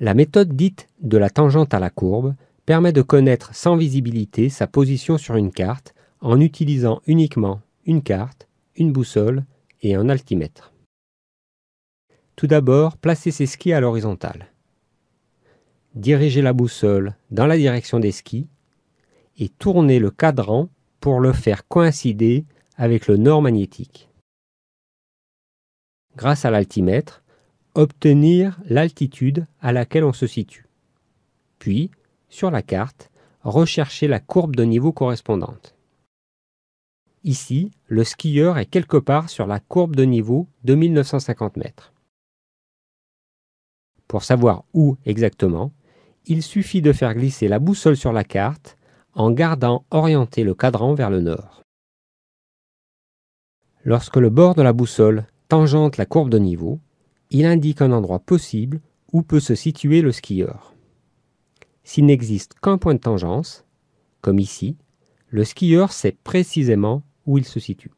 La méthode dite de la tangente à la courbe permet de connaître sans visibilité sa position sur une carte en utilisant uniquement une carte, une boussole et un altimètre. Tout d'abord, placez ses skis à l'horizontale. Dirigez la boussole dans la direction des skis et tournez le cadran pour le faire coïncider avec le nord magnétique. Grâce à l'altimètre, obtenir l'altitude à laquelle on se situe. Puis, sur la carte, rechercher la courbe de niveau correspondante. Ici, le skieur est quelque part sur la courbe de niveau de 1950 mètres. Pour savoir où exactement, il suffit de faire glisser la boussole sur la carte en gardant orienté le cadran vers le nord. Lorsque le bord de la boussole tangente la courbe de niveau, il indique un endroit possible où peut se situer le skieur. S'il n'existe qu'un point de tangence, comme ici, le skieur sait précisément où il se situe.